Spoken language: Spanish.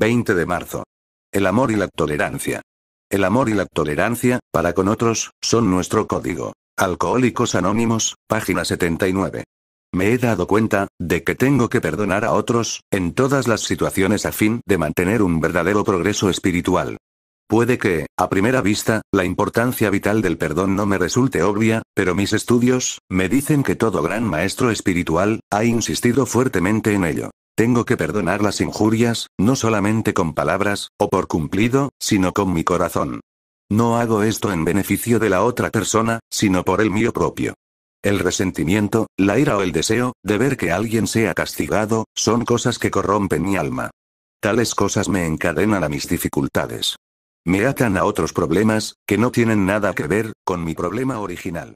20 de marzo. El amor y la tolerancia. El amor y la tolerancia, para con otros, son nuestro código. Alcohólicos Anónimos, página 79. Me he dado cuenta, de que tengo que perdonar a otros, en todas las situaciones a fin de mantener un verdadero progreso espiritual. Puede que, a primera vista, la importancia vital del perdón no me resulte obvia, pero mis estudios, me dicen que todo gran maestro espiritual, ha insistido fuertemente en ello. Tengo que perdonar las injurias, no solamente con palabras, o por cumplido, sino con mi corazón. No hago esto en beneficio de la otra persona, sino por el mío propio. El resentimiento, la ira o el deseo, de ver que alguien sea castigado, son cosas que corrompen mi alma. Tales cosas me encadenan a mis dificultades. Me atan a otros problemas, que no tienen nada que ver, con mi problema original.